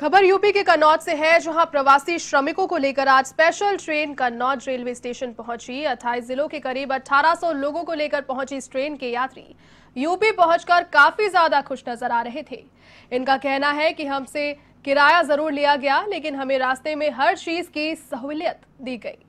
खबर यूपी के कन्नौज से है जहां प्रवासी श्रमिकों को लेकर आज special train Kannauj railway station पहुंची अट्ठाईस जिलों के करीब 1800 लोगों को लेकर पहुंची इस ट्रेन के यात्री यूपी पहुंचकर काफी ज्यादा खुश नजर आ रहे थे इनका कहना है कि हमसे किराया जरूर लिया गया लेकिन हमें रास्ते में हर चीज की सहूलियत दी गई